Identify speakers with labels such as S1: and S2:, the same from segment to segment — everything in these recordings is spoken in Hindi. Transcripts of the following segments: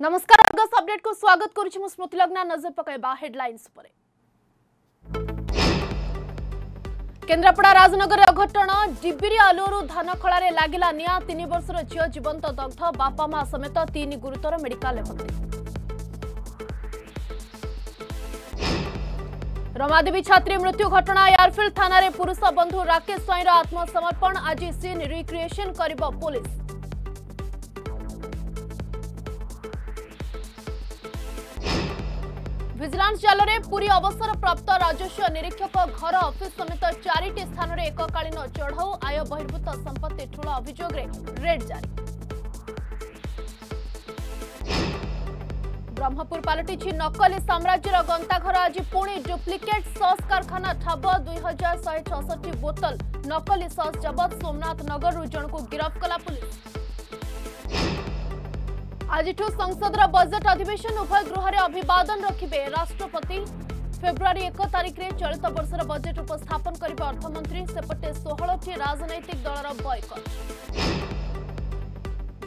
S1: नमस्कार अगस्त अपडेट को स्वागत करुच स्मृतिलग्ना नजर पकड़ा हेडलाइंस केन्द्रापड़ा राजनगर अघटन डिबिरी आलुरु धान खड़े लगला निर्ष झीवंत दग्ध बापा समेत तीन गुरुतर मेडिका भर्ती ରମାଦେବୀ ଛାତ୍ରୀ ମୃତ୍ୟୁ ଘଟଣା ୟାରଫିଲ୍ଡ ଥାନାରେ ପୁରୁଷ ବନ୍ଧୁ ରାକେଶ ସ୍ୱାଇଁର ଆତ୍ମସମର୍ପଣ ଆଜି ସିନ୍ ରିକ୍ରିଏସନ୍ କରିବ ପୋଲିସ ଭିଜିଲାନ୍ସ ଜାଲରେ ପୁରୀ ଅବସରପ୍ରାପ୍ତ ରାଜସ୍ୱ ନିରୀକ୍ଷକ ଘର ଅଫିସ୍ ସମେତ ଚାରିଟି ସ୍ଥାନରେ ଏକକାଳୀନ ଚଢ଼ଉ ଆୟ ବହିର୍ଭୂତ ସମ୍ପତ୍ତି ଠୁଳ ଅଭିଯୋଗରେ ରେଡ୍ ଜାରି ବ୍ରହ୍ମପୁର ପାଲଟିଛି ନକଲି ସାମ୍ରାଜ୍ୟର ଗନ୍ତାଘର ଆଜି ପୁଣି ଡୁପ୍ଲିକେଟ୍ ସସ୍ କାରଖାନା ଠାବ ଦୁଇ ହଜାର ଶହେ ଛଅଷଠି ବୋତଲ ନକଲି ସସ୍ ଜବତ ସୋମନାଥ ନଗରରୁ ଜଣକୁ ଗିରଫ କଲା ପୁଲିସ୍ ଆଜିଠୁ ସଂସଦର ବଜେଟ୍ ଅଧିବେଶନ ଉଭୟ ଗୃହରେ ଅଭିବାଦନ ରଖିବେ ରାଷ୍ଟ୍ରପତି ଫେବୃଆରୀ ଏକ ତାରିଖରେ ଚଳିତ ବର୍ଷର ବଜେଟ୍ ଉପସ୍ଥାପନ କରିବେ ଅର୍ଥମନ୍ତ୍ରୀ ସେପଟେ ଷୋହଳଟି ରାଜନୈତିକ ଦଳର ବୟକଟ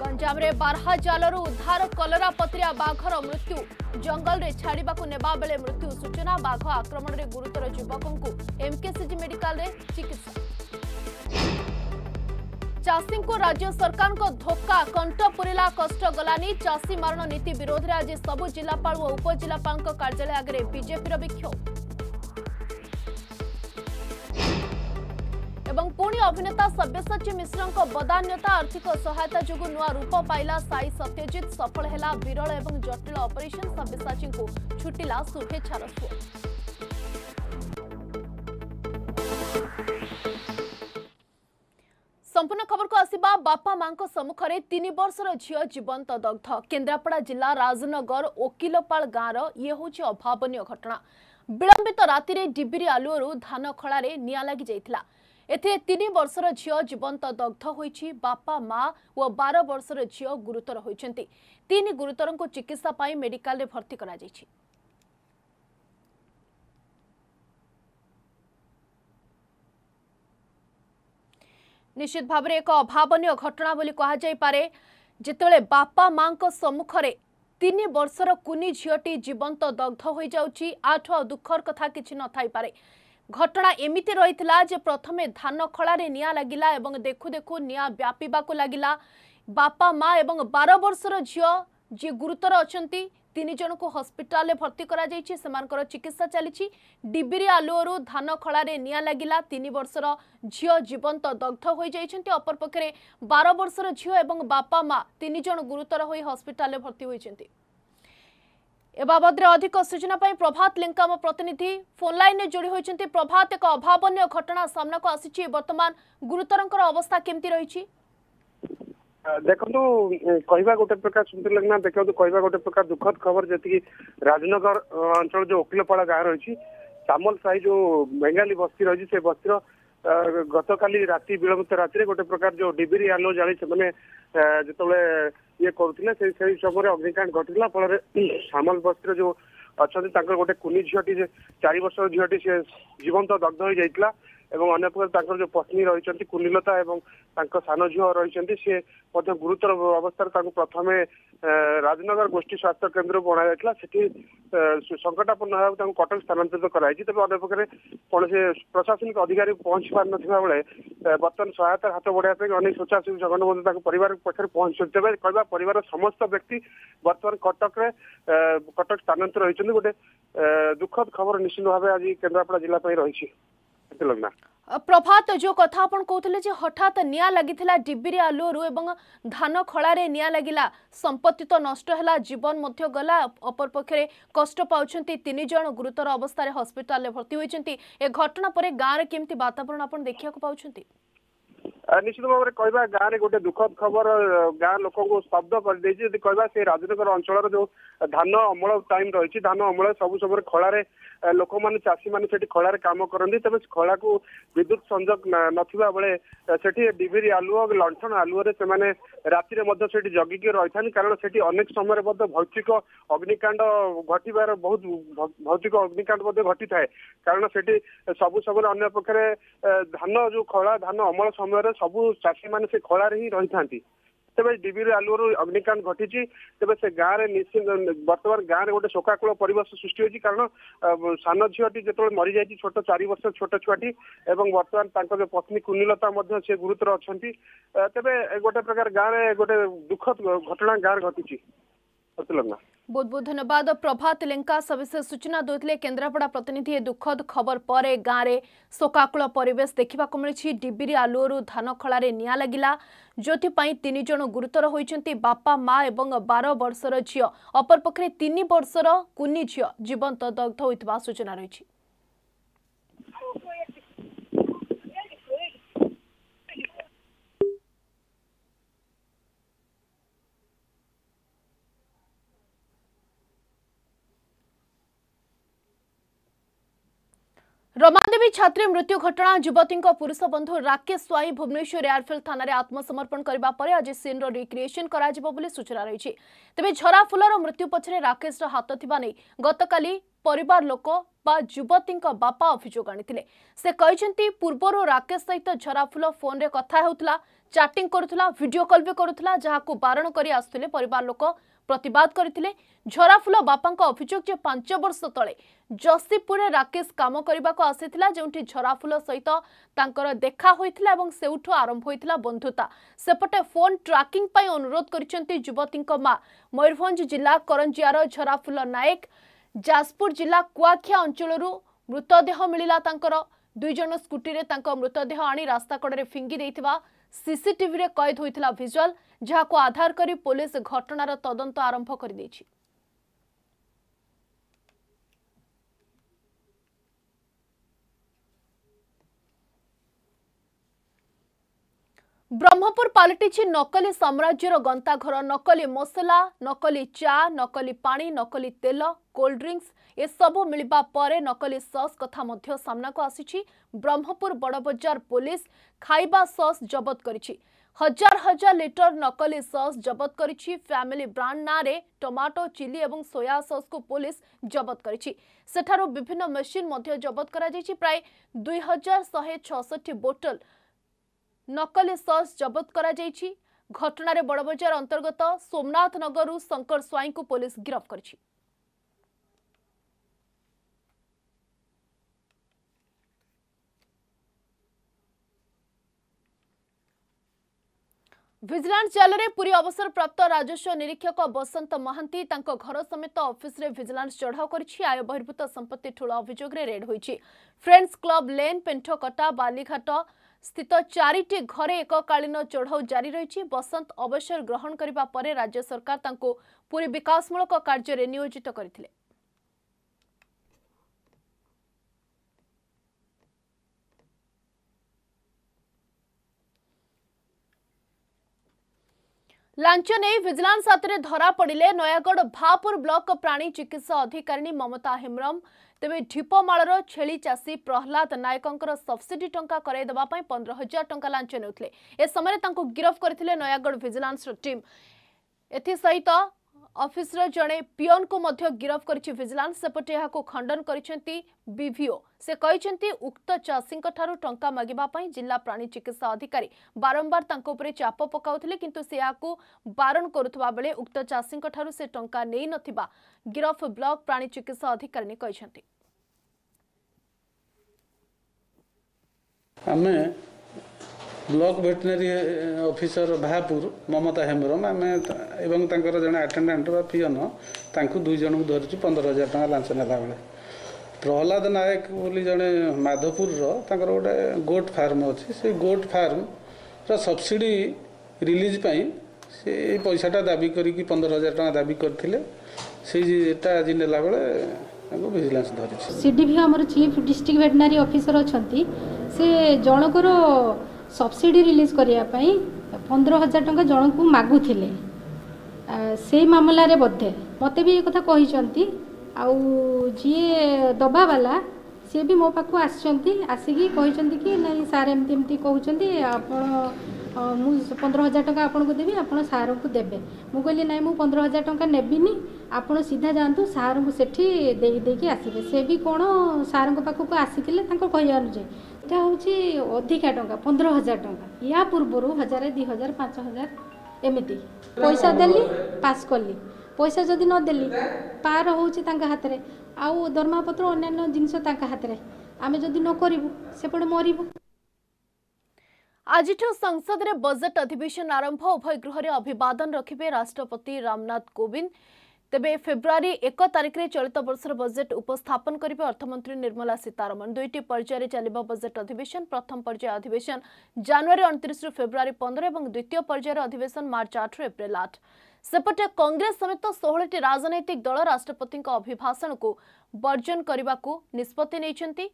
S1: ଗଞ୍ଜାମରେ ବାର୍ହା ଜାଲରୁ ଉଦ୍ଧାର କଲରାପତ୍ରିଆ ବାଘର ମୃତ୍ୟୁ ଜଙ୍ଗଲରେ ଛାଡ଼ିବାକୁ ନେବା ବେଳେ ମୃତ୍ୟୁ ସୂଚନା ବାଘ ଆକ୍ରମଣରେ ଗୁରୁତର ଯୁବକଙ୍କୁ ଏମ୍କେସିଜି ମେଡିକାଲରେ ଚିକିତ୍ସା ଚାଷୀଙ୍କୁ ରାଜ୍ୟ ସରକାରଙ୍କ ଧୋକା କଣ୍ଟ ପୁରିଲା କଷ୍ଟ ଗଲାନି ଚାଷୀ ମାରଣ ନୀତି ବିରୋଧରେ ଆଜି ସବୁ ଜିଲ୍ଲାପାଳ ଓ ଉପଜିଲ୍ଲାପାଳଙ୍କ କାର୍ଯ୍ୟାଳୟ ଆଗରେ ବିଜେପିର ବିକ୍ଷୋଭ ପୁଣି ଅଭିନେତା ସବ୍ୟସାଚୀ ମିଶ୍ରଙ୍କ ବଦାନ୍ୟତା ଆର୍ଥିକ ସହାୟତା ଯୋଗୁଁ ନୂଆ ରୂପ ପାଇଲା ସାଇ ସତ୍ୟଜିତ ସଫଳ ହେଲା ବିରଳ ଏବଂ ଜଟିଳ ଅପରେସନ ସବ୍ୟସାଚୀଙ୍କୁ ଛୁଟିଲା ଶୁଭେଚ୍ଛାର ସୁଅ संपूर्ण खबर को आसवा बापा मां सम्मुखें तीन वर्षर झील जीवंत दग्ध केन्द्रापड़ा जिला राजनगर ओकिलपाल गांव ये हूँ अभावन घटना विलंबित रातिर डिबिरी आलुअ धान खड़े निआ लगी जाता ଏଥିରେ ତିନି ବର୍ଷର ଝିଅ ଜୀବନ୍ତ ଦଗ୍ଧ ହୋଇଛି ବାପା ମା ଓ ବାର ବର୍ଷର ଝିଅ ଗୁରୁତର ହୋଇଛନ୍ତି ତିନି ଗୁରୁତରଙ୍କୁ ଚିକିତ୍ସା ପାଇଁ ମେଡିକାଲରେ ଭର୍ତ୍ତି କରାଯାଇଛି ନିଶ୍ଚିତ ଭାବରେ ଏକ ଅଭାବନୀୟ ଘଟଣା ବୋଲି କୁହାଯାଇପାରେ ଯେତେବେଳେ ବାପା ମାଙ୍କ ସମ୍ମୁଖରେ ତିନି ବର୍ଷର କୁନି ଝିଅଟି ଜୀବନ୍ତ ଦଗ୍ଧ ହୋଇଯାଉଛି ଆଠୁ ଆଉ ଦୁଃଖର କଥା କିଛି ନ ଥାଇପାରେ ঘটনা এমিতি রয়েছে যে প্রথমে ধান খলারে নিয়া লাগিলা এবং দেখু দেখু নিয়া ব্যাপিবাকু লাগিলা বাপা মা এবং বার বর্ষর ঝিও যে গুরুতর অনেক তিন জনকু হসপিটালে ভর্তি করা যাইছে সেমানকর চিকিৎসা চালিছি ডিবিরি আলুয়রু ধান খলারে নিয়া লাগিলা তিন বর্ষর ঝিও জীবন্ত দগ্ধ হয়ে যাইছেন অপরপক্ষে বার বর্ষর ঝিও এবং বাপা মা তিন জন গুরুতর হয়ে হসপিটালে ভর্তি হয়েছেন এ বাবদে অধিক সূচনা প্রভাত লিঙ্ক আম প্রতিনিধি ফোন লাইনে যোড়ি হয়েছেন প্রভাত এক অভাবনীয় ঘটনা সামনাকু আসিছি বর্তমান গুরুতরঙ্কর অবস্থা কেমতি রয়েছে
S2: ଦେଖନ୍ତୁ କହିବା ଗୋଟେ ପ୍ରକାର ସୁନ୍ଦର ଲାଗିନା ଦେଖନ୍ତୁ କହିବା ଗୋଟେ ପ୍ରକାର ଦୁଃଖଦ ଖବର ଯେତିକି ରାଜନଗର ଅଞ୍ଚଳ ଯୋଉ ଓକିଲପାଳ ଗାଁ ରହିଛି ସାମଲ ସାହି ଯୋଉ ବେଙ୍ଗାଲି ବସ୍ତି ରହିଛି ସେ ବସ୍ତିର ଗତକାଲି ରାତି ବିଳମ୍ବିତ ରାତିରେ ଗୋଟେ ପ୍ରକାର ଯୋଉ ଡିବିରି ଆଲୋ ଜାଳି ସେମାନେ ଯେତେବେଳେ ଇଏ କରୁଥିଲେ ସେଇ ସେଇ ସମୟରେ ଅଗ୍ନିକାଣ୍ଡ ଘଟିଥିଲା ଫଳରେ ସାମଲ ବସ୍ତିର ଯୋଉ ଅଛନ୍ତି ତାଙ୍କର ଗୋଟେ କୁନି ଝିଅଟି ଚାରି ବର୍ଷର ଝିଅଟି ସେ ଜୀବନ୍ତ ଦଗ୍ଧ ହେଇଯାଇଥିଲା ଏବଂ ଅନ୍ୟପକ୍ଷରେ ତାଙ୍କର ଯୋଉ ପତ୍ନୀ ରହିଛନ୍ତି କୁନିଲତା ଏବଂ ତାଙ୍କ ସାନ ଝିଅ ରହିଛନ୍ତି ସିଏ ମଧ୍ୟ ଗୁରୁତର ଅବସ୍ଥାରେ ତାଙ୍କୁ ପ୍ରଥମେ ରାଜନଗର ଗୋଷ୍ଠୀ ସ୍ୱାସ୍ଥ୍ୟ କେନ୍ଦ୍ରକୁ ଅଣାଯାଇଥିଲା ସେଠି ସଙ୍କଟାପୂର୍ଣ୍ଣ ହେବାକୁ ତାଙ୍କୁ କଟକ ସ୍ଥାନାନ୍ତରିତ କରାଯାଇଛି ତେବେ ଅନ୍ୟପକ୍ଷରେ କୌଣସି ପ୍ରଶାସନିକ ଅଧିକାରୀ ପହଞ୍ଚି ପାରିନଥିବା ବେଳେ ବର୍ତ୍ତମାନ ସହାୟତା ହାତ ବଢାଇବା ପାଇଁ ଅନେକ ସ୍ୱେଚ୍ଛାସେବୀ ସଂଗଠନ ମଧ୍ୟ ତାଙ୍କ ପରିବାର ପାଖରେ ପହଞ୍ଚୁଛନ୍ତି ତେବେ କହିବା ପରିବାରର ସମସ୍ତ ବ୍ୟକ୍ତି ବର୍ତ୍ତମାନ କଟକରେ କଟକ ସ୍ଥାନାନ୍ତର ହୋଇଛନ୍ତି ଗୋଟେ ଦୁଃଖଦ ଖବର ନିଶ୍ଚିନ୍ତ ଭାବେ ଆଜି କେନ୍ଦ୍ରାପଡ଼ା ଜିଲ୍ଲା ପାଇଁ ରହିଛି
S1: ପ୍ରଭାତ ଯୋଉ କଥା ଆପଣ କହୁଥିଲେ ଯେ ହଠାତ୍ ନିଆଁ ଲାଗିଥିଲା ଡିବିରି ଆଲୁଅରୁ ଏବଂ ଧାନ ଖଳାରେ ନିଆଁ ଲାଗିଲା ସମ୍ପତ୍ତି ତ ନଷ୍ଟ ହେଲା ଜୀବନ ମଧ୍ୟ ଗଲା ଅପରପକ୍ଷରେ କଷ୍ଟ ପାଉଛନ୍ତି ତିନି ଜଣ ଗୁରୁତର ଅବସ୍ଥାରେ ହସ୍ପିଟାଲରେ ଭର୍ତ୍ତି ହୋଇଛନ୍ତି ଏ ଘଟଣା ପରେ ଗାଁରେ କେମିତି ବାତାବରଣ ଆପଣ ଦେଖିବାକୁ ପାଉଛନ୍ତି
S2: ନିଶ୍ଚିତ ଭାବରେ କହିବା ଗାଁରେ ଗୋଟେ ଦୁଃଖଦ ଖବର ଗାଁ ଲୋକଙ୍କୁ ସ୍ତବ୍ଧ କରିଦେଇଛି ଯଦି କହିବା ସେ ରାଜନଗର ଅଞ୍ଚଳର ଯୋଉ ଧାନ ଅମଳ ଟାଇମ୍ ରହିଛି ଧାନ ଅମଳ ସବୁ ସମୟରେ ଖଳାରେ ଲୋକମାନେ ଚାଷୀମାନେ ସେଠି ଖଳାରେ କାମ କରନ୍ତି ତେବେ ଖଳାକୁ ବିଦ୍ୟୁତ ସଂଯୋଗ ନଥିବା ବେଳେ ସେଠି ଡିଭିରି ଆଲୁଅ ଲଣ୍ଠନ ଆଲୁଅରେ ସେମାନେ ରାତିରେ ମଧ୍ୟ ସେଠି ଜଗିକି ରହିଥାନ୍ତି କାରଣ ସେଠି ଅନେକ ସମୟରେ ମଧ୍ୟ ଭୌତିକ ଅଗ୍ନିକାଣ୍ଡ ଘଟିବାର ବହୁତ ଭୌତିକ ଅଗ୍ନିକାଣ୍ଡ ମଧ୍ୟ ଘଟିଥାଏ କାରଣ ସେଠି ସବୁ ସମୟରେ ଅନ୍ୟ ପକ୍ଷରେ ଧାନ ଯୋଉ ଖଳା ଧାନ ଅମଳ ସମୟରେ ସବୁ ଚାଷୀମାନେ ସେ ଖଳାରେ ହିଁ ରହିଥାନ୍ତି ତେବେ ଡିବିର ଆଲୁଅରୁ ଅଗ୍ନିକାଣ୍ଡ ଘଟିଛି ତେବେ ସେ ଗାଁରେ ବର୍ତ୍ତମାନ ଗାଁରେ ଗୋଟେ ଶୋକାକୁଳ ପରିବେଶ ସୃଷ୍ଟି ହୋଇଛି କାରଣ ସାନ ଝିଅଟି ଯେତେବେଳେ ମରିଯାଇଛି ଛୋଟ ଚାରି ବର୍ଷ ଛୋଟ ଛୁଆଟି ଏବଂ ବର୍ତ୍ତମାନ ତାଙ୍କ ଯୋଉ ପତ୍ନୀ କୁନିଲତା ମଧ୍ୟ ସେ ଗୁରୁତର ଅଛନ୍ତି ତେବେ ଗୋଟେ ପ୍ରକାର ଗାଁରେ ଗୋଟେ ଦୁଃଖଦ ଘଟଣା ଗାଁରେ ଘଟିଛି ବୁଝିଲ ନା
S1: ବହୁତ ବହୁତ ଧନ୍ୟବାଦ ପ୍ରଭାତ ଲେଙ୍କା ସବିଶେଷ ସୂଚନା ଦେଉଥିଲେ କେନ୍ଦ୍ରାପଡ଼ା ପ୍ରତିନିଧି ଏ ଦୁଃଖଦ ଖବର ପରେ ଗାଁରେ ଶୋକାକୁଳ ପରିବେଶ ଦେଖିବାକୁ ମିଳିଛି ଡିବିରି ଆଲୁଅରୁ ଧାନ ଖଳାରେ ନିଆଁ ଲାଗିଲା ଯେଉଁଥିପାଇଁ ତିନି ଜଣ ଗୁରୁତର ହୋଇଛନ୍ତି ବାପା ମା ଏବଂ ବାର ବର୍ଷର ଝିଅ ଅପରପକ୍ଷରେ ତିନି ବର୍ଷର କୁନି ଝିଅ ଜୀବନ୍ତ ଦଗ୍ଧ ହୋଇଥିବା ସୂଚନା ରହିଛି ରମାଦେବୀ ଛାତ୍ରୀ ମୃତ୍ୟୁ ଘଟଣା ଯୁବତୀଙ୍କ ପୁରୁଷ ବନ୍ଧୁ ରାକେଶ ସ୍ୱାଇଁ ଭୁବନେଶ୍ୱର ଏୟାରଫିଲ୍ଡ ଥାନାରେ ଆତ୍ମସମର୍ପଣ କରିବା ପରେ ଆଜି ସିନ୍ର ରିକ୍ରିଏସନ୍ କରାଯିବ ବୋଲି ସୂଚନା ରହିଛି ତେବେ ଝରାଫୁଲର ମୃତ୍ୟୁ ପଛରେ ରାକେଶର ହାତ ଥିବା ନେଇ ଗତକାଲି ପରିବାର ଲୋକ ବା ଯୁବତୀଙ୍କ ବାପା ଅଭିଯୋଗ ଆଣିଥିଲେ ସେ କହିଛନ୍ତି ପୂର୍ବରୁ ରାକେଶ ସହିତ ଝରାଫୁଲ ଫୋନ୍ରେ କଥା ହେଉଥିଲା ଚାଟିଂ କରୁଥିଲା ଭିଡ଼ିଓ କଲ୍ ବି କରୁଥିଲା ଯାହାକୁ ବାରଣ କରି ଆସୁଥିଲେ ପରିବାର ଲୋକ প্রতবাদ করে ঝরাফুল বাপাঙ্ অভিযোগ যে পাঁচ বর্ষ তলে যশীপুরে রাকেশ কাম করা আসি যেটি ঝরাফুল সহিত তাঁর দেখা হয়েছিল এবং সেঠু আরম্ভ হয়েছিল বন্ধুতা সেপটে ফোন ট্রাকিং পাই অনুরোধ করেছেন যুবতী মা ময়ূরভঞ্জ জেলা করঞ্জিয়ার ঝরাফুল নায়ক ଯାଜପୁର ଜିଲ୍ଲା କୁଆଖିଆ ଅଞ୍ଚଳରୁ ମୃତଦେହ ମିଳିଲା ତାଙ୍କର ଦୁଇଜଣ ସ୍କୁଟିରେ ତାଙ୍କ ମୃତଦେହ ଆଣି ରାସ୍ତା କଡ଼ରେ ଫିଙ୍ଗି ଦେଇଥିବା ସିସିଟିଭିରେ କଏଦ ହୋଇଥିଲା ଭିଜୁଆଲ ଯାହାକୁ ଆଧାର କରି ପୋଲିସ ଘଟଣାର ତଦନ୍ତ ଆରମ୍ଭ କରିଦେଇଛି ବ୍ରହ୍ମପୁର ପାଲଟିଛି ନକଲି ସାମ୍ରାଜ୍ୟର ଗନ୍ତାଘର ନକଲି ମସଲା ନକଲି ଚା ନକଲି ପାଣି ନକଲି ତେଲ କୋଲ୍ଡ ଡ୍ରିଙ୍କସ ଏସବୁ ମିଳିବା ପରେ ନକଲି ସସ୍ କଥା ମଧ୍ୟ ସାମ୍ନାକୁ ଆସିଛି ବ୍ରହ୍ମପୁର ବଡ଼ବଜାର ପୋଲିସ ଖାଇବା ସସ୍ ଜବତ କରିଛି ହଜାର ହଜାର ଲିଟର ନକଲି ସସ୍ ଜବତ କରିଛି ଫ୍ୟାମିଲି ବ୍ରାଣ୍ଡ ନାଁରେ ଟମାଟୋ ଚିଲି ଏବଂ ସୋୟା ସସ୍କୁ ପୋଲିସ ଜବତ କରିଛି ସେଠାରୁ ବିଭିନ୍ନ ମେସିନ୍ ମଧ୍ୟ ଜବତ କରାଯାଇଛି ପ୍ରାୟ ଦୁଇ ହଜାର ଶହେ ଛଅଷଠି ବୋଟଲ ନକଲି ସସ୍ ଜବତ କରାଯାଇଛି ଘଟଣାରେ ବଡ଼ବଜାର ଅନ୍ତର୍ଗତ ସୋମନାଥ ନଗରରୁ ଶଙ୍କର ସ୍ୱାଇଁଙ୍କୁ ପୋଲିସ ଗିରଫ କରିଛି ଭିଜିଲାନ୍ସ ଜେଲରେ ପୁରୀ ଅବସରପ୍ରାପ୍ତ ରାଜସ୍ୱ ନିରୀକ୍ଷକ ବସନ୍ତ ମହାନ୍ତି ତାଙ୍କ ଘର ସମେତ ଅଫିସରେ ଭିଜିଲାନ୍ସ ଚଢ଼ାଉ କରିଛି ଆୟ ବହିର୍ଭୂତ ସମ୍ପତ୍ତି ଠୁଳ ଅଭିଯୋଗରେ ରେଡ୍ ହୋଇଛି friends club lane Penthakata Balighat ସ୍ଥିତ ଚାରିଟି ଘରେ ଏକକାଳୀନ ଚଢ଼ାଉ ଜାରି ରହିଛି ବସନ୍ତ ଅବସର ଗ୍ରହଣ କରିବା ପରେ ରାଜ୍ୟ ସରକାର ତାଙ୍କୁ ପୁରୀ ବିକାଶମୂଳକ କାର୍ଯ୍ୟରେ ନିୟୋଜିତ କରିଥିଲେ ଲାଞ୍ଚ ନେଇ ଭିଜିଲାନ୍ସ ହାତରେ ଧରାପଡ଼ିଲେ ନୟାଗଡ଼ ଭାପୁର ବ୍ଲକ ପ୍ରାଣୀ ଚିକିତ୍ସା ଅଧିକାରିଣୀ ମମତା ହେମ୍ରମ୍ ତେବେ ଢିପମାଳର ଛେଳି ଚାଷୀ ପ୍ରହ୍ଲାଦ ନାୟକଙ୍କର ସବସିଡି ଟଙ୍କା କରାଇଦେବା ପାଇଁ ପନ୍ଦର ହଜାର ଟଙ୍କା ଲାଞ୍ଚ ନେଉଥିଲେ ଏ ସମୟରେ ତାଙ୍କୁ ଗିରଫ କରିଥିଲେ ନୟାଗଡ଼ ଭିଜିଲାନ୍ସର ଟିମ୍ ଏଥିସହିତ ଅଫିସର ଜଣେ ପିଅନକୁ ମଧ୍ୟ ଗିରଫ କରିଛି ଭିଜିଲାନ୍ସ ସେପଟେ ଏହାକୁ ଖଣ୍ଡନ କରିଛନ୍ତି ବିଭିଓ ସେ କହିଛନ୍ତି ଉକ୍ତ ଚାଷୀଙ୍କଠାରୁ ଟଙ୍କା ମାଗିବା ପାଇଁ ଜିଲ୍ଲା ପ୍ରାଣୀ ଚିକିତ୍ସା ଅଧିକାରୀ ବାରମ୍ବାର ତାଙ୍କ ଉପରେ ଚାପ ପକାଉଥିଲେ କିନ୍ତୁ ସେ ଏହାକୁ ବାରଣ କରୁଥିବା ବେଳେ ଉକ୍ତ ଚାଷୀଙ୍କଠାରୁ ସେ ଟଙ୍କା ନେଇନଥିବା ଗିରଫ ବ୍ଲକ ପ୍ରାଣୀ ଚିକିତ୍ସା ଅଧିକାରୀଣୀ କହିଛନ୍ତି
S2: ଆମେ ବ୍ଲକ୍ ଭେଟନାରୀ ଅଫିସର ଭାହାପୁର ମମତା ହେମ୍ରମ ଆମେ ଏବଂ ତାଙ୍କର ଜଣେ ଆଟେଣ୍ଡାଣ୍ଟ ବା ପିଅନ ତାଙ୍କୁ ଦୁଇ ଜଣଙ୍କୁ ଧରିଛୁ ପନ୍ଦର ହଜାର ଟଙ୍କା ଲାଞ୍ଚ ନେଲାବେଳେ ପ୍ରହଲ୍ଲାଦ ନାୟକ ବୋଲି ଜଣେ ମାଧପୁରର ତାଙ୍କର ଗୋଟେ ଗୋଟ୍ ଫାର୍ମ ଅଛି ସେ ଗୋଟ୍ ଫାର୍ମର ସବସିଡ଼ି ରିଲିଜ୍ ପାଇଁ ସେ ଏଇ ପଇସାଟା ଦାବି କରିକି ପନ୍ଦର ହଜାର ଟଙ୍କା ଦାବି କରିଥିଲେ ସେଇଟା ଆଜି ନେଲାବେଳେ ତାଙ୍କୁ ଭିଜିଲାନ୍ସ ଧରିଛି
S1: ସିଡିଭି ଆମର ଚିଫ୍ ଡିଷ୍ଟ୍ରିକ୍ଟ ଭେଟେନାରୀ ଅଫିସର ଅଛନ୍ତି ସେ ଜଣଙ୍କର ସବସିଡ଼ି ରିଲିଜ୍ କରିବା ପାଇଁ ପନ୍ଦର ହଜାର ଟଙ୍କା ଜଣଙ୍କୁ ମାଗୁଥିଲେ ସେଇ ମାମଲାରେ ବୋଧେ ମୋତେ ବି ଏ କଥା କହିଛନ୍ତି ଆଉ ଯିଏ ଦେବାବାଲା ସିଏ ବି ମୋ ପାଖକୁ ଆସିଛନ୍ତି ଆସିକି କହିଛନ୍ତି କି ନାଇଁ ସାର୍ ଏମିତି ଏମିତି କହୁଛନ୍ତି ଆପଣ ମୁଁ ପନ୍ଦର ହଜାର ଟଙ୍କା ଆପଣଙ୍କୁ ଦେବି ଆପଣ ସାର୍ଙ୍କୁ ଦେବେ ମୁଁ କହିଲି ନାଇଁ ମୁଁ ପନ୍ଦର ହଜାର ଟଙ୍କା ନେବିନି ଆପଣ ସିଧା ଯାଆନ୍ତୁ ସାର୍ଙ୍କୁ ସେଠି ଦେଇ ଦେଇକି ଆସିବେ ସେ ବି କ'ଣ ସାର୍ଙ୍କ ପାଖକୁ ଆସିଥିଲେ ତାଙ୍କ କହିବା ଅନୁଯାୟୀ ଏଇଟା ହେଉଛି ଅଧିକା ଟଙ୍କା ପନ୍ଦର ହଜାର ଟଙ୍କା ୟା ପୂର୍ବରୁ ହଜାରେ ଦୁଇ ହଜାର ପାଞ୍ଚ ହଜାର ଏମିତି ପଇସା ଦେଲି ପାସ୍ କଲି ପଇସା ଯଦି ନ ଦେଲି ପାର ହେଉଛି ତାଙ୍କ ହାତରେ ଆଉ ଦରମାପତ୍ର ଅନ୍ୟାନ୍ୟ ଜିନିଷ ତାଙ୍କ ହାତରେ ଆମେ ଯଦି ନ କରିବୁ ସେପଟେ ମରିବୁ ଆଜିଠୁ ସଂସଦରେ ବଜେଟ୍ ଅଧିବେଶନ ଆରମ୍ଭ ଉଭୟ ଗୃହରେ ଅଭିବାଦନ ରଖିବେ ରାଷ୍ଟ୍ରପତି ରାମନାଥ କୋବିନ୍ଦ ତେବେ ଫେବୃଆରୀ ଏକ ତାରିଖରେ ଚଳିତ ବର୍ଷର ବଜେଟ୍ ଉପସ୍ଥାପନ କରିବେ ଅର୍ଥମନ୍ତ୍ରୀ ନିର୍ମଳା ସୀତାରମଣ ଦୁଇଟି ପର୍ଯ୍ୟାୟରେ ଚାଲିବ ବଜେଟ୍ ଅଧିବେଶନ ପ୍ରଥମ ପର୍ଯ୍ୟାୟ ଅଧିବେଶନ ଜାନୁଆରୀ ଅଣତିରିଶରୁ ଫେବୃଆରୀ ପନ୍ଦର ଏବଂ ଦ୍ୱିତୀୟ ପର୍ଯ୍ୟାୟର ଅଧିବେଶନ ମାର୍ଚ୍ଚ ଆଠରୁ ଏପ୍ରିଲ ଆଠ ସେପଟେ କଂଗ୍ରେସ ସମେତ ଷୋହଳଟି ରାଜନୈତିକ ଦଳ ରାଷ୍ଟ୍ରପତିଙ୍କ ଅଭିଭାଷଣକୁ ବର୍ଜନ କରିବାକୁ ନିଷ୍ପତ୍ତି ନେଇଛନ୍ତି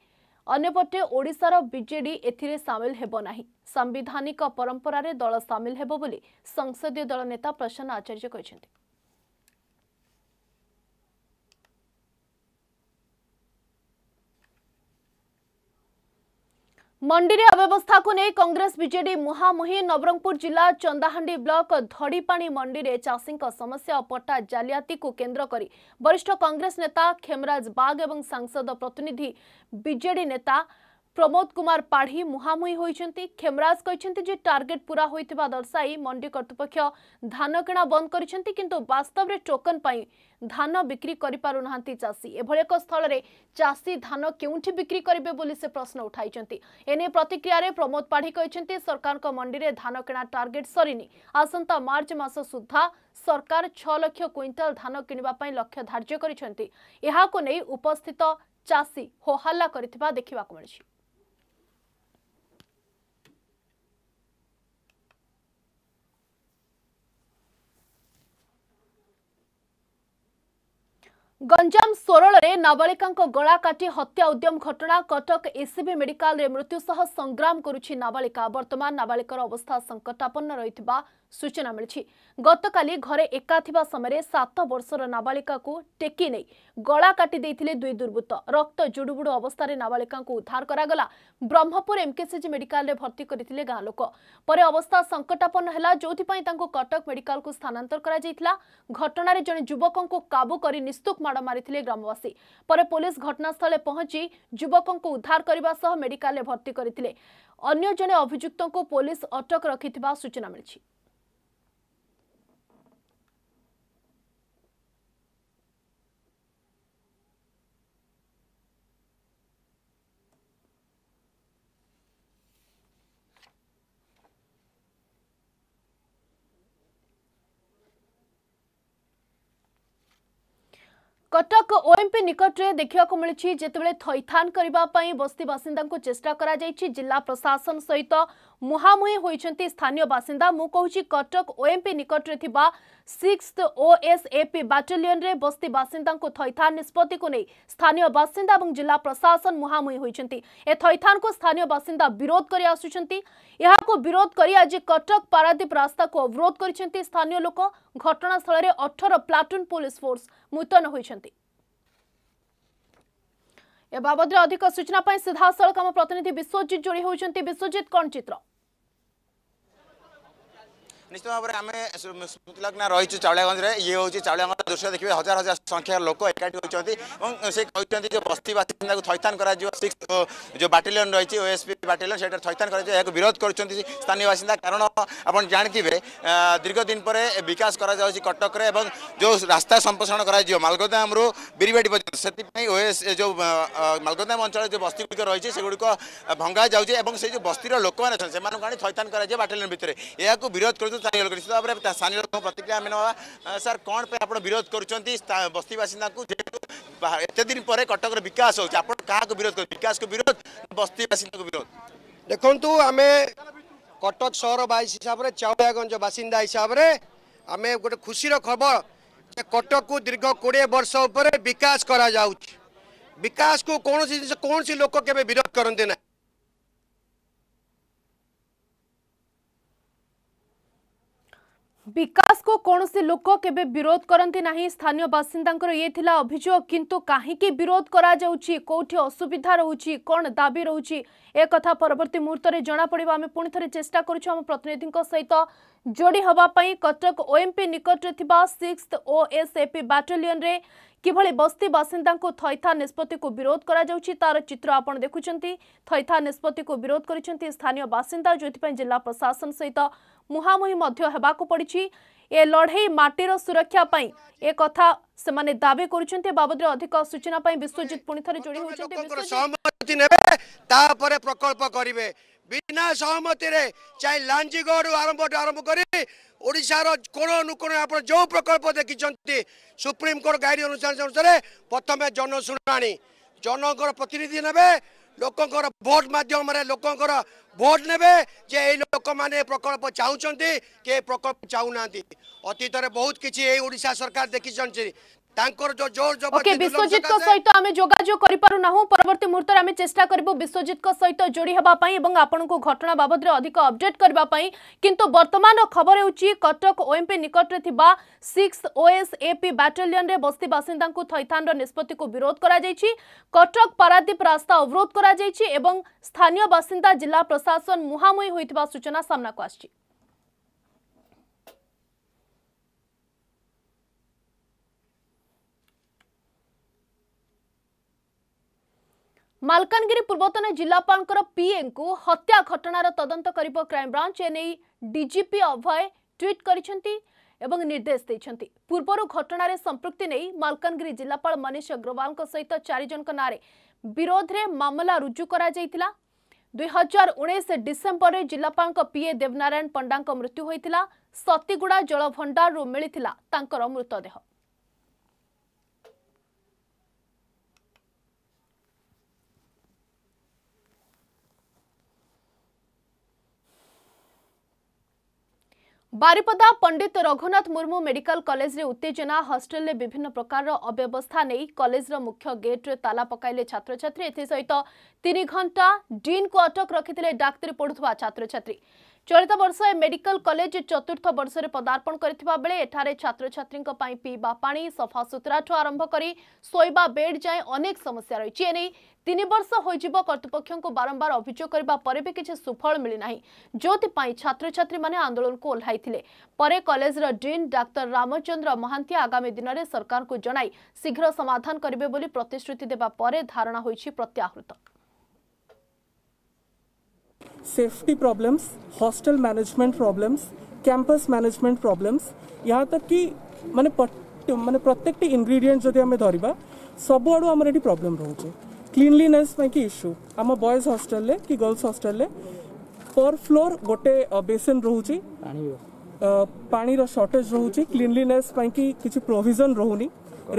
S1: ଅନ୍ୟପଟେ ଓଡ଼ିଶାର ବିଜେଡି ଏଥିରେ ସାମିଲ ହେବ ନାହିଁ ସାମ୍ବିଧାନିକ ପରମ୍ପରାରେ ଦଳ ସାମିଲ ହେବ ବୋଲି ସଂସଦୀୟ ଦଳ ନେତା ପ୍ରସନ୍ନ ଆଚାର୍ଯ୍ୟ କହିଛନ୍ତି ମଣ୍ଡିରେ ଅବ୍ୟବସ୍ଥାକୁ ନେଇ କଂଗ୍ରେସ ବିଜେଡି ମୁହାଁମୁହିଁ ନବରଙ୍ଗପୁର ଜିଲ୍ଲା ଚନ୍ଦାହାଣ୍ଡି ବ୍ଲକ ଧଡ଼ିପାଣି ମଣ୍ଡିରେ ଚାଷୀଙ୍କ ସମସ୍ୟା ଓ ପଟ୍ଟା ଜାଲିଆତିକୁ କେନ୍ଦ୍ର କରି ବରିଷ୍ଠ କଂଗ୍ରେସ ନେତା ଖେମରାଜ ବାଗ ଏବଂ ସାଂସଦ ପ୍ରତିନିଧି ବିଜେଡି ନେତା প্রমোদ কুমার পাঢ়ী মুহামুহি হয়েছেন খেমরাজ যে টার্গেট পুরা হয়ে দর্শাই মন্ডি কর্তৃপক্ষ ধান কিনা বন্ধ করেছেন কিন্তু বাস্তবরে টোকন পাই ধান বিক্রি করে পু না চাষী এভাবে এক স্থলের চাষী ধান কেউঠি বিক্রি করবে বলে সে প্রশ্ন উঠাইছেন এনে প্রতিক্রিয়ায় প্রমোদ পাঢ়ী কিন্তু সরকার মন্ডি ধান কিনা টার্গেট সরিনি আসন্তা মার্চ মাস সুদ্ধা সরকার ছ লক্ষ কুইন্টাল ধান কিণবা লক্ষ্য ধার্য করেছেন উপস্থিত চাষী হোহাল্লা করে দেখা মিছে ଗଞ୍ଜାମ ସୋରଳରେ ନାବାଳିକାଙ୍କ ଗଳା କାଟି ହତ୍ୟା ଉଦ୍ୟମ ଘଟଣା କଟକ ଏସ୍ସିବି ମେଡିକାଲରେ ମୃତ୍ୟୁ ସହ ସଂଗ୍ରାମ କରୁଛି ନାବାଳିକା ବର୍ତ୍ତମାନ ନାବାଳିକାର ଅବସ୍ଥା ସଂକଟାପନ୍ନ ରହିଥିବା ସୂଚନା ମିଳିଛି ଗତକାଲି ଘରେ ଏକା ଥିବା ସମୟରେ ସାତ ବର୍ଷର ନାବାଳିକାକୁ ଟେକି ନେଇ ଗଳା କାଟି ଦେଇଥିଲେ ଦୁଇ ଦୁର୍ବୃତ୍ତ ରକ୍ତ ଜୁଡ଼ୁବୁଡ଼ୁ ଅବସ୍ଥାରେ ନାବାଳିକାଙ୍କୁ ଉଦ୍ଧାର କରାଗଲା ବ୍ରହ୍ମପୁର ଏମ୍କେସିଜି ମେଡିକାଲରେ ଭର୍ତ୍ତି କରିଥିଲେ ଗାଁ ଲୋକ ପରେ ଅବସ୍ଥା ସଙ୍କଟାପନ୍ନ ହେଲା ଯେଉଁଥିପାଇଁ ତାଙ୍କୁ କଟକ ମେଡିକାଲକୁ ସ୍ଥାନାନ୍ତର କରାଯାଇଥିଲା ଘଟଣାରେ ଜଣେ ଯୁବକଙ୍କୁ କାବୁ କରି ନିସ୍ତୁକ ମାଡ଼ ମାରିଥିଲେ ଗ୍ରାମବାସୀ ପରେ ପୋଲିସ ଘଟଣାସ୍ଥଳେ ପହଞ୍ଚି ଯୁବକଙ୍କୁ ଉଦ୍ଧାର କରିବା ସହ ମେଡିକାଲରେ ଭର୍ତ୍ତି କରିଥିଲେ ଅନ୍ୟ ଜଣେ ଅଭିଯୁକ୍ତଙ୍କୁ ପୋଲିସ ଅଟକ ରଖିଥିବା ସୂଚନା ମିଳିଛି कटक ओएमपी निकटे देखा मिली जिते थैथान करने बस्ती बासिंदा को चेषा जिला प्रशासन सहित मुहांमुही होती स्थानीय बासिंदा मुझे कटक ओएमपी निकटे सिक्स ओएसएपी बाटालियन बस्ती बासिंदा को थैथान निष्पत्ति नहीं स्थानीय बासिंदा और जिला प्रशासन मुहांमुही होती थैथान को स्थानीय बासीदा विरोध कर विरोध कर आज कटक पारादीप रास्ता को अवरोध कर स्थानीय लोक घटनास्थल अठर प्लाटून पुलिस फोर्स ମୁତୟନ ହୋଇଛନ୍ତି ଏ ବାବଦରେ ଅଧିକ ସୂଚନା ପାଇଁ ସିଧାସଳଖ ଆମ ପ୍ରତିନିଧି ବିଶ୍ୱଜିତ ଯୋଡ଼ି ହେଉଛନ୍ତି ବିଶ୍ୱଜିତ କ'ଣ ଚିତ୍ର
S2: নিশ্চিত ভাবে আমি স্মৃতি লগ্ন রয়েছে চাউলিয়াগঞ্জে ইয়ে হচ্ছে চাউলিয়াগঞ্জ দৃশ্য দেখবে হাজার হাজার সংখ্যার লোক একাঠি হয়েছেন এবং সে কিন্তু যে বস্তি বাসিন্দা থইথান করা সিক্স যে বাটালিয়ন রয়েছে ওএসপি বাটালিয়ন সেটা থইথান করা এখন বিরোধ করছেন স্থানীয় বাসিন্দা কারণ আপনার জাঁথিবে দীর্ঘদিন পরে বিকাশ করা যাচ্ছে কটকরে এবং যে রাস্তা সম্প্রসারণ করা মালগোদাম রু বিবাটি পর্যন্ত সেপাই ওএস যে মালগোদাম অঞ্চলের যে বস্তিগুলিক রয়েছে সেগুলি ভঙ্গা যাচ্ছে এবং সেই যে বস্তির লোক মানে সেমান আনি থইথান করা যায় বাটালিয়ন ভিতরে এখন বিরোধ করছেন स्थानीय लोक निश्चित भाव स्थानीय लोक प्रतिक्रिया ना सर कौन पे आप विरोध कर बस्ती बासिंदा को दिन पर कटक विकास हो क्या विरोध कर विकास को विरोध बस्ती को विरोध देखु आम कटक सहर बाईस हिसाब से चाउड़ियागंज बासीदा हिसाब से आम गोटे खुशीर खबर कटक को दीर्घ कोड़े वर्ष উপরে বিকাশ করা যাচ্ছে বিকাশকু কোণী জিনিস কোণী লোক কেবে বিরোধ করতে না
S1: विकास को कौन लोक केवे विरोध करती स्थानीय बासीदा ये अभिजोग किंतु कहीं विरोध करसुविधा रोचे कौन दाबी रोचे एक परवर्त मुहूर्त में जनापड़ आम पुणि थे चेषा कर प्रतिनिधि सहित जोड़ी हाँपी कटक ओ ओएमपी निकटे six O S A P battalion किभली बस्ती बासीदा को थैथा निष्पत्ति विरोध कर तार चित्र आप देखुं थैथा निष्पत्ति विरोध कर स्थानीय बासिंदा जो जिला प्रशासन सहित ମୁହାଁମୁହିଁ ମଧ୍ୟ ହେବାକୁ ପଡ଼ିଛି ଏ ଲଢ଼େଇ ମାଟିର ସୁରକ୍ଷା ପାଇଁ ଏ କଥା ସେମାନେ ଦାବି କରୁଛନ୍ତି ବାବଦରେ ଅଧିକ ସୂଚନା ପାଇଁ ବିଶ୍ୱଜିତ ପୁଣି ଥରେ ଯୋଡ଼ି ହେଉଛନ୍ତି
S2: ସହମତି ନେବେ ତାପରେ ପ୍ରକଳ୍ପ କରିବେ ବିନା ସହମତିରେ ଚାହେ ଲାଞ୍ଜିଗଡ଼ରୁ ଆରମ୍ଭଠୁ ଆରମ୍ଭ କରି ଓଡ଼ିଶାର କୋଣ ଅନୁକୋଣ ଆପଣ ଯେଉଁ ପ୍ରକଳ୍ପ ଦେଖିଛନ୍ତି ସୁପ୍ରିମକୋର୍ଟ ଗାଇଡ଼ ଅନୁସାରେ ଅନୁସାରେ ପ୍ରଥମେ ଜନଶୁଣାଣି ଜନଙ୍କର ପ୍ରତିନିଧି ନେବେ ଲୋକଙ୍କର ଭୋଟ ମାଧ୍ୟମରେ ଲୋକଙ୍କର ଭୋଟ ନେବେ ଯେ ଏଇ ଲୋକମାନେ ଏ ପ୍ରକଳ୍ପ ଚାହୁଁଛନ୍ତି କି ଏ ପ୍ରକଳ୍ପ ଚାହୁଁନାହାନ୍ତି ଅତୀତରେ ବହୁତ କିଛି ଏଇ ଓଡ଼ିଶା ସରକାର ଦେଖିଛନ୍ତି ओके विश्वजित सहित
S1: आम जोजोग करूँ परवर्त मुहूर्त आम चेषा करूँ विश्वजित सहित जोड़ी हाँपाई और आपण को घटना बाबद अधिक अपडेट करने किंतु बर्तमान खबर हो कटक ओएमपी निकट में सिक्स ओएसएपी बाटालियन में बस्ती बासिंदा थैथान निष्पत्ति को विरोध कर कटक पारादीप रास्ता अवरोध कर स्थानीय बासिंदा जिला प्रशासन मुहांमुही होता सूचना सामना को आई ମାଲକାନଗିରି ପୂର୍ବତନ ଜିଲ୍ଲାପାଳଙ୍କର ପିଏଙ୍କୁ ହତ୍ୟା ଘଟଣାର ତଦନ୍ତ କରିବ କ୍ରାଇମବ୍ରାଞ୍ଚ ଏନେଇ ଡିଜିପି ଅଭୟ ଟ୍ୱିଟ୍ କରିଛନ୍ତି ଏବଂ ନିର୍ଦ୍ଦେଶ ଦେଇଛନ୍ତି ପୂର୍ବରୁ ଘଟଣାରେ ସମ୍ପୃକ୍ତି ନେଇ ମାଲକାନଗିରି ଜିଲ୍ଲାପାଳ ମନୀଷ ଅଗ୍ରୱାଲଙ୍କ ସହିତ ଚାରିଜଣଙ୍କ ନାଁରେ ବିରୋଧରେ ମାମଲା ରୁଜୁ କରାଯାଇଥିଲା ଦୁଇହଜାର ଉଣେଇଶ ଡିସେମ୍ବରରେ ଜିଲ୍ଲାପାଳଙ୍କ ପିଏ ଦେବନାରାୟଣ ପଣ୍ଡାଙ୍କ ମୃତ୍ୟୁ ହୋଇଥିଲା ସତୀଗୁଡ଼ା ଜଳଭଣ୍ଡାରରୁ ମିଳିଥିଲା ତାଙ୍କର ମୃତଦେହ ବାରିପଦା ପଣ୍ଡିତ ରଘୁନାଥ ମୁର୍ମୁ ମେଡିକାଲ କଲେଜରେ ଉତ୍ତେଜନା ହଷ୍ଟେଲରେ ବିଭିନ୍ନ ପ୍ରକାରର ଅବ୍ୟବସ୍ଥା ନେଇ କଲେଜର ମୁଖ୍ୟ ଗେଟ୍ରେ ତାଲା ପକାଇଲେ ଛାତ୍ରଛାତ୍ରୀ ଏଥିସହିତ ତିନି ଘଣ୍ଟା ଡିନ୍କୁ ଅଟକ ରଖିଥିଲେ ଡାକ୍ତରୀ ପଢ଼ୁଥିବା ଛାତ୍ରଛାତ୍ରୀ ଚଳିତ ବର୍ଷ ଏ ମେଡିକାଲ କଲେଜ ଚତୁର୍ଥ ବର୍ଷରେ ପଦାର୍ପଣ କରିଥିବା ବେଳେ ଏଠାରେ ଛାତ୍ରଛାତ୍ରୀଙ୍କ ପାଇଁ ପିଇବା ପାଣି ସଫାସୁତୁରାଠୁ ଆରମ୍ଭ କରି ଶୋଇବା ବେଡ୍ ଯାଏଁ ଅନେକ ସମସ୍ୟା ରହିଛି ଏନେଇ ତିନି ବର୍ଷ ହୋଇଯିବ କର୍ତ୍ତୃପକ୍ଷଙ୍କୁ ବାରମ୍ବାର ଅଭିଯୋଗ କରିବା ପରେ ବି କିଛି ସୁଫଳ ମିଳିନାହିଁ ଯେଉଁଥିପାଇଁ ଛାତ୍ରଛାତ୍ରୀମାନେ ଆନ୍ଦୋଳନକୁ ଓହ୍ଲାଇଥିଲେ ପରେ କଲେଜର ଡିନ୍ ଡାକ୍ତର ରାମଚନ୍ଦ୍ର ମହାନ୍ତି ଆଗାମୀ ଦିନରେ ସରକାରଙ୍କୁ ଜଣାଇ ଶୀଘ୍ର ସମାଧାନ କରିବେ ବୋଲି ପ୍ରତିଶ୍ରୁତି ଦେବା ପରେ ଧାରଣା ହୋଇଛି ପ୍ରତ୍ୟାହୃତ
S3: safety problems hostel management problems campus management problems यहाँ तक कि मानने मानते प्रत्येक इनग्रीडियंट जब आम धरवा सबुआड़ आम प्रोब्लम रोचे क्लीनलीनेस कि इश्यू आम बयज हस्टेल कि गर्ल्स हस्टेल पर फ्लोर गोटे बेसन रोच पानी शर्टेज रोचे क्लीनलीनेस कि किसी प्रोजन रोनी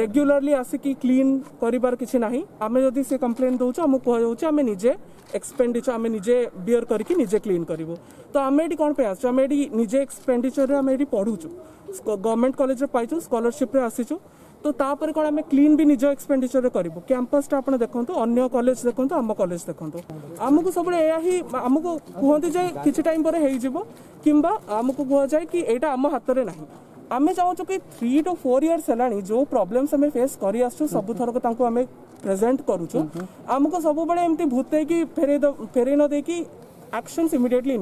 S3: ରେଗୁଲାରଲି ଆସିକି କ୍ଲିନ୍ କରିବାର କିଛି ନାହିଁ ଆମେ ଯଦି ସେ କମ୍ପ୍ଲେନ୍ ଦେଉଛୁ ଆମକୁ କୁହାଯାଉଛି ଆମେ ନିଜେ ଏକ୍ସପେଣ୍ଡିଚର ଆମେ ନିଜେ ବିୟର କରିକି ନିଜେ କ୍ଲିନ୍ କରିବୁ ତ ଆମେ ଏଠି କ'ଣ ପାଇଁ ଆସିଛୁ ଆମେ ଏଠି ନିଜେ ଏକ୍ସପେଣ୍ଡିଚରରେ ଆମେ ଏଠି ପଢ଼ୁଛୁ ଗଭର୍ଣ୍ଣମେଣ୍ଟ କଲେଜରେ ପାଇଛୁ ସ୍କଲରସିପ୍ରେ ଆସିଛୁ তো তাপরে কোণ আমি ক্লিন বি নিজ এক্সপেন্ডিচর করবু ক্যাম্পসটা আপনার দেখুন অন্য কলেজ দেখুন আম কলেজ দেখুন আমি সবুজ এয়া হি আমি কুহতি যে কিছু টাইম পরে হয়ে যাব কিংবা আমি কুহযায় কি এটা আম হাতরে না आम चाहूँ कि थ्री टू फोर इयर्स है जो प्रोब्लेम्स फेस कर सब थर को प्रेजेंट करुच आमको सब बड़े एमती भूत फेरे फेरे न देकि एक्शन इमिडियेटली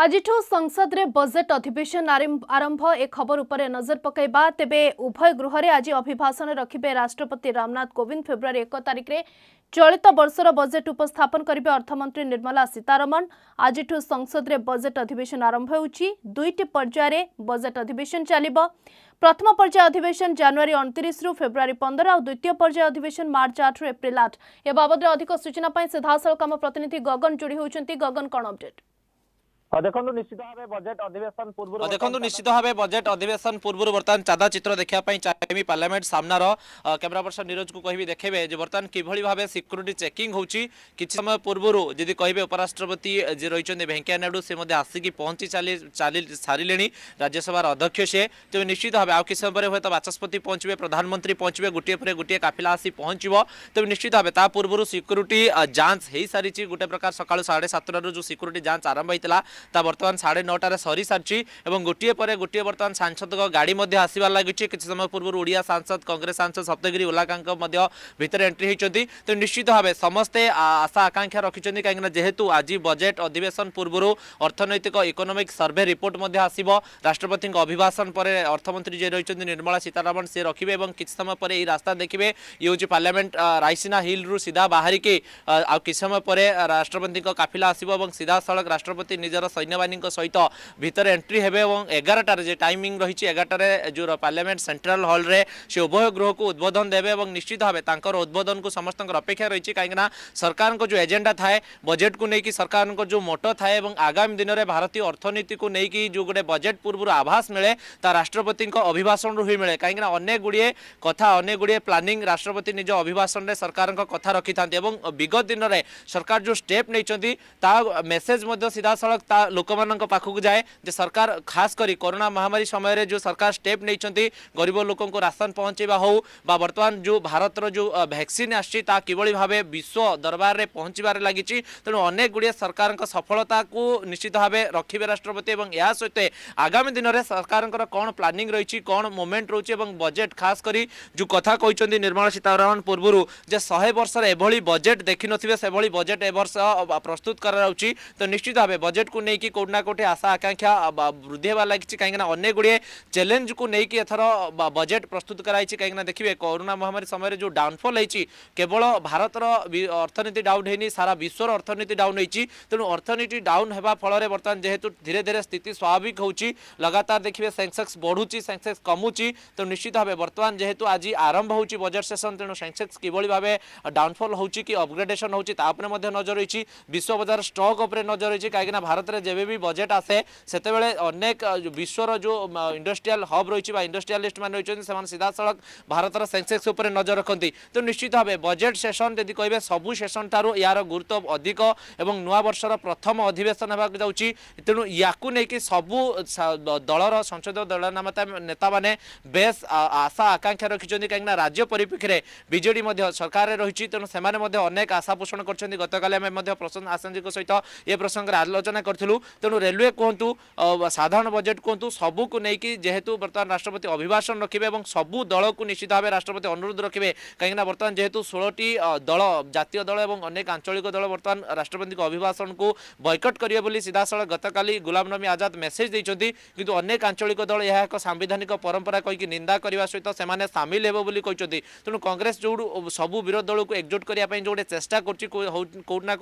S1: ଆଜିଠୁ ସଂସଦରେ ବଜେଟ୍ ଅଧିବେଶନ ଆରମ୍ଭ ଏ ଖବର ଉପରେ ନଜର ପକାଇବା ତେବେ ଉଭୟ ଗୃହରେ ଆଜି ଅଭିଭାଷଣ ରଖିବେ ରାଷ୍ଟ୍ରପତି ରାମନାଥ କୋବିନ୍ଦ ଫେବୃଆରୀ ଏକ ତାରିଖରେ ଚଳିତ ବର୍ଷର ବଜେଟ୍ ଉପସ୍ଥାପନ କରିବେ ଅର୍ଥମନ୍ତ୍ରୀ ନିର୍ମଳା ସୀତାରମଣ ଆଜିଠୁ ସଂସଦରେ ବଜେଟ୍ ଅଧିବେଶନ ଆରମ୍ଭ ହେଉଛି ଦୁଇଟି ପର୍ଯ୍ୟାୟରେ ବଜେଟ୍ ଅଧିବେଶନ ଚାଲିବ ପ୍ରଥମ ପର୍ଯ୍ୟାୟ ଅଧିବେଶନ ଜାନୁଆରୀ ଅଣତିରିଶରୁ ଫେବୃଆରୀ ପନ୍ଦର ଆଉ ଦ୍ୱିତୀୟ ପର୍ଯ୍ୟାୟ ଅଧିବେଶନ ମାର୍ଚ୍ଚ ଆଠରୁ ଏପ୍ରିଲ ଆଠ ଏ ବାବଦରେ ଅଧିକ ସୂଚନା ପାଇଁ ସିଧାସଳଖ ଆମ ପ୍ରତିନିଧି ଗଗନ ଯୋଡ଼ି ହେଉଛନ୍ତି ଗଗନ କ'ଣ ଅପଡେଟ୍
S4: ଦେଖନ୍ତୁ ନିଶ୍ଚିତ ଭାବେ ବଜେଟ୍ ଅଧିବେଶନ ପୂର୍ବରୁ ଦେଖନ୍ତୁ ନିଶ୍ଚିତ ଭାବେ ବଜେଟ୍ ଅଧିବେଶନ ପୂର୍ବରୁ ବର୍ତ୍ତମାନ ଚାନ୍ଦା ଚିତ୍ର ଦେଖିବା ପାଇଁ ଚାହିଁବି ପାର୍ଲାମେଣ୍ଟ ସାମ୍ନାର କ୍ୟାମେରା ପର୍ସନ ନିରଜକୁ କହିବି ଦେଖେଇବେ ଯେ ବର୍ତ୍ତମାନ କିଭଳି ଭାବେ ସିକ୍ୟୁରିଟି ଚେକିଂ ହେଉଛି କିଛି ସମୟ ପୂର୍ବରୁ ଯଦି କହିବେ ଉପରାଷ୍ଟ୍ରପତି ଯିଏ ରହିଛନ୍ତି ଭେଙ୍କୟା ନାଇଡୁ ସେ ମଧ୍ୟ ଆସିକି ପହଞ୍ଚି ଚାଲି ଚାଲି ସାରିଲେଣି ରାଜ୍ୟସଭାର ଅଧ୍ୟକ୍ଷ ସେ ତେବେ ନିଶ୍ଚିତ ଭାବେ ଆଉ କିଛି ସମୟ ପରେ ହୁଏତ ବାଚସ୍ପତି ପହଞ୍ଚିବେ ପ୍ରଧାନମନ୍ତ୍ରୀ ପହଞ୍ଚିବେ ଗୋଟିଏ ପରେ ଗୋଟିଏ କାଫିଲା ଆସି ପହଞ୍ଚିବ ତେବେ ନିଶ୍ଚିତ ଭାବେ ତା ପୂର୍ବରୁ ସିକ୍ୟୁରିଟି ଯାଞ୍ଚ ହୋଇସାରିଛି ଗୋଟେ ପ୍ରକାର ସକାଳୁ ସାଢ଼େ ସାତଟାରୁ ଯେଉଁ ସିକ୍ୟୁରିଟି ଯାଞ୍ଚ ଆରମ୍ଭ ହୋଇଥିଲା তা বর্তমান সাড়ে নটার সরি সারিছি এবং গোটিয়ে পরে গোটিয়ে বর্তমান সাংসদক গাড়ি মধ্যে আসবার লাগিছে কিছু সময় পূর্ব ওড়িয়া সাংসদ কংগ্রেস সাংসদ সপ্তগিরি উলাকাঙ্ক মধ্যে ভিতরে এন্ট্রি হয়েছেন তো নিশ্চিত ভাবে সমস্তে আশা আকাঙ্ক্ষা রাখিছেন কিনা যেহেতু আজি বজেট অধিবেশন পূর্ব অর্থনৈতিক ইকোনোমিক সর্ভে রিপোর্ট মধ্যে আসব রাষ্ট্রপতি অভিভাষণ পরে অর্থমন্ত্রী যে রয়েছেন নির্মলা সীতারমণ সে রাখবে এবং কিছু সময় পরে এই রাস্তা দেখবে ইয়ে হচ্ছে পার্লামেন্ট রাইসিনা হিলু সিধা বাহারিকি আউ কিছু সময় পরে রাষ্ট্রপতি কাফিলা আসব এবং সিধাসলখ রাষ্ট্রপতি নিজের सैन्य बाहन सहित भितर एंट्री हे और एगारटार जो टाइमिंग रही एगारटे जो पार्लियामेंट सेन्ट्राल हल से उभय गृह को उद्बोधन देवे और निश्चित भाव तक उद्बोधन को समस्त अपेक्षा रही कहीं सरकार को जो एजेंडा थाए बजेट को लेकिन सरकार को जो मोटो थाए आगामी दिन में भारतीय अर्थनीति को लेकिन जो गोटे बजेट पूर्व आभास मिले ता राष्ट्रपति अभिभाषण ही मिले कहीं अनेक गुड़े कथा अनेक गुड़े प्लानिंग राष्ट्रपति निज अभिभाषण में सरकार कथ रखी था विगत दिन में सरकार जो स्टेप नहीं मेसेज सीधा सड़क ଲୋକମାନଙ୍କ ପାଖକୁ ଯାଏ ଯେ ସରକାର ଖାସ୍ କରି କରୋନା ମହାମାରୀ ସମୟରେ ଯେଉଁ ସରକାର ଷ୍ଟେପ୍ ନେଇଛନ୍ତି ଗରିବ ଲୋକଙ୍କୁ ରାସନ ପହଞ୍ଚାଇବା ହେଉ ବା ବର୍ତ୍ତମାନ ଯେଉଁ ଭାରତର ଯେଉଁ ଭ୍ୟାକ୍ସିନ୍ ଆସିଛି ତାହା କିଭଳି ଭାବେ ବିଶ୍ୱ ଦରବାରରେ ପହଞ୍ଚିବାରେ ଲାଗିଛି ତେଣୁ ଅନେକ ଗୁଡ଼ିଏ ସରକାରଙ୍କ ସଫଳତାକୁ ନିଶ୍ଚିତ ଭାବେ ରଖିବେ ରାଷ୍ଟ୍ରପତି ଏବଂ ଏହା ସହିତ ଆଗାମୀ ଦିନରେ ସରକାରଙ୍କର କ'ଣ ପ୍ଲାନିଂ ରହିଛି କ'ଣ ମୁଭମେଣ୍ଟ ରହୁଛି ଏବଂ ବଜେଟ୍ ଖାସ୍ କରି ଯେଉଁ କଥା କହିଛନ୍ତି ନିର୍ମଳା ସୀତାରମଣ ପୂର୍ବରୁ ଯେ ଶହେ ବର୍ଷରେ ଏଭଳି ବଜେଟ୍ ଦେଖିନଥିବେ ସେଭଳି ବଜେଟ୍ ଏ ବର୍ଷ ପ୍ରସ୍ତୁତ କରାଯାଉଛି ତ ନିଶ୍ଚିତ ଭାବେ ବଜେଟ୍କୁ ନେଇ नहीं कि कौटना कौटे आशा आकांक्षा वृद्धि होगा लगी कहीं अनेक गुड़े चैलेंज को लेकिन एथर बजेट प्रस्तुत कराई कहीं देखिए कोरोना महामारी समय जो डाउनफल होती केवल भारत अर्थनीति डाउन है सारा विश्वर अर्थनीति डाउन होती तेणु अर्थनीति डाउन होगा फल बर्तमान जेहतु धीरे धीरे स्थित स्वाभाविक लगातार देखिए सेनसेक्स बढ़ुच्च सेनसेक्स कमुची तो निश्चित भाव बर्तमान जेहतु आज आरंभ हो बजेट सेसन तेणु सेनसेक्स किभली भाव डाउनफल हो कि अपग्रेडेसन होती नजर रही विश्व बजार स्टक्र नजर रही कहीं भारत में যেবে যে বজেট আসে সেতবে অনেক বিশ্বর যে ইন্ডস্ট্রিয়াল হব রয়েছে বা ইন্ডস্ট্রিয়ালিস্ট মানে রয়েছেন সে সিধাসলখ ভারতের সেনসেক্স উপরে নজর রাখতে তো নিশ্চিত ভাবে বজেট সেসন যদি কহবে সবু সেসন ঠারু ইয়ার গুরুত্ব অধিক এবং নয় বর্ষর প্রথম অধিবেশন হওয়া যাচ্ছি তেমন ইয়াকু নেই সবু দলর সংসদীয় দল নেতা মানে বেশ আশা আকাঙ্ক্ষা রাখি কিনা রাজ্য পরিপ্রেক্ষী বিজেডি সরকারের রয়েছে তেমন সে অনেক আশা পোষণ করছেন গতকাল আমি প্রশান্ত আসানজী সহ এ প্রসঙ্গে আলোচনা করছিল देखलु तेणु रेलवे कहतु साधारण बजेट कहतु सब नहीं जेहेतु बर्तमान राष्ट्रपति अभिभाषण रखे और सब दल को निश्चित भाव राष्ट्रपति अनुरोध रखे कहीं बर्तमान जेहेतु षोलटी दल जितिय दल और अनेक आंचलिक दल बर्तमान राष्ट्रपति अभिभाषण को बैकट करेंगे सीधा साल गत काली गुलाम नबी आजाद मेसेज देते कि अनेक आंचलिक दल यह एक सांधानिक परंपरा कहीं निंदा करने सहित से सामिल होते तेणु कंग्रेस जो सब विरोधी दल को एकजुट करने जो गोटे चेस्टा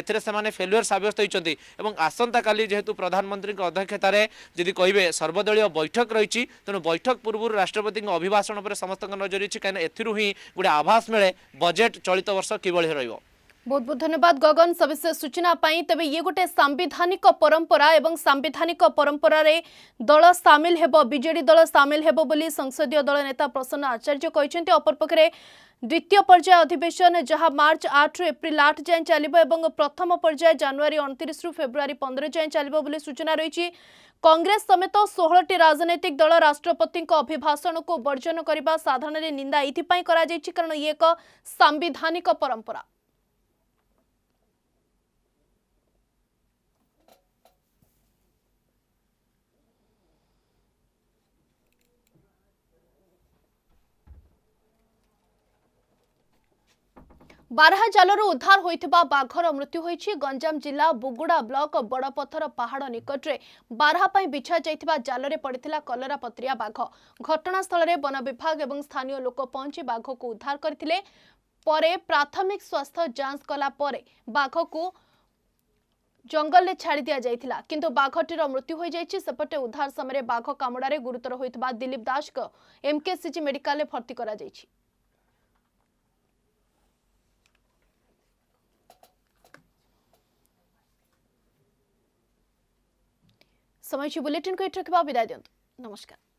S4: एथेर से फेल्युअर सब्यस्त होती আসন্তকালি যেহেতু প্রধানমন্ত্রীଙ୍କ অধ্যক্ষতার যদি কহবে সর্বদলীয় বৈঠক রয়েছে তেমন বৈঠক পূর্ব রাষ্ট্রপতি অভিভাষণ উপরে সমস্ত নজর রয়েছে কিনা এর হি গোটে আভাস মিলে বজেট চলিত বর্ষ কিভাবে রহব
S1: ବହୁତ ବହୁତ ଧନ୍ୟବାଦ ଗଗନ ସବିଶେଷ ସୂଚନା ପାଇଁ ତେବେ ଇଏ ଗୋଟିଏ ସାମ୍ବିଧାନିକ ପରମ୍ପରା ଏବଂ ସାମ୍ବିଧାନିକ ପରମ୍ପରାରେ ଦଳ ସାମିଲ ହେବ ବିଜେଡ଼ି ଦଳ ସାମିଲ ହେବ ବୋଲି ସଂସଦୀୟ ଦଳ ନେତା ପ୍ରସନ୍ନ ଆଚାର୍ଯ୍ୟ କହିଛନ୍ତି ଅପରପକ୍ଷରେ ଦ୍ୱିତୀୟ ପର୍ଯ୍ୟାୟ ଅଧିବେଶନ ଯାହା ମାର୍ଚ୍ଚ ଆଠରୁ ଏପ୍ରିଲ ଆଠ ଯାଏଁ ଚାଲିବ ଏବଂ ପ୍ରଥମ ପର୍ଯ୍ୟାୟ ଜାନୁଆରୀ ଅଣତିରିଶରୁ ଫେବୃଆରୀ ପନ୍ଦର ଯାଏଁ ଚାଲିବ ବୋଲି ସୂଚନା ରହିଛି କଂଗ୍ରେସ ସମେତ ଷୋହଳଟି ରାଜନୈତିକ ଦଳ ରାଷ୍ଟ୍ରପତିଙ୍କ ଅଭିଭାଷଣକୁ ବର୍ଜନ କରିବା ସାଧାରଣରେ ନିନ୍ଦା ଏଥିପାଇଁ କରାଯାଇଛି କାରଣ ଇଏ ଏକ ସାମ୍ବିଧାନିକ ପରମ୍ପରା ବାରହାଜାଲରୁ ଉଦ୍ଧାର ହୋଇଥିବା ବାଘର ମୃତ୍ୟୁ ହୋଇଛି ଗଞ୍ଜାମ ଜିଲ୍ଲା ବୁଗୁଡ଼ା ବ୍ଲକ ବଡ଼ପଥର ପାହାଡ଼ ନିକଟରେ ବାରହା ପାଇଁ ବିଛାଯାଇଥିବା ଜାଲରେ ପଡ଼ିଥିଲା କଲରାପତ୍ରିଆ ବାଘ ଘଟଣାସ୍ଥଳରେ ବନ ବିଭାଗ ଏବଂ ସ୍ଥାନୀୟ ଲୋକ ପହଞ୍ଚି ବାଘକୁ ଉଦ୍ଧାର କରିଥିଲେ ପରେ ପ୍ରାଥମିକ ସ୍ୱାସ୍ଥ୍ୟ ଯାଞ୍ଚ କଲା ପରେ ବାଘକୁ ଜଙ୍ଗଲରେ ଛାଡ଼ି ଦିଆଯାଇଥିଲା କିନ୍ତୁ ବାଘଟିର ମୃତ୍ୟୁ ହୋଇଯାଇଛି ସେପଟେ ଉଦ୍ଧାର ସମୟରେ ବାଘ କାମୁଡ଼ାରେ ଗୁରୁତର ହୋଇଥିବା ଦିଲୀପ ଦାସଙ୍କ ଏମ୍କେସିଜି ମେଡିକାଲରେ ଭର୍ତ୍ତି କରାଯାଇଛି समय बुलेटिन को एठक विदाय दिं नमस्कार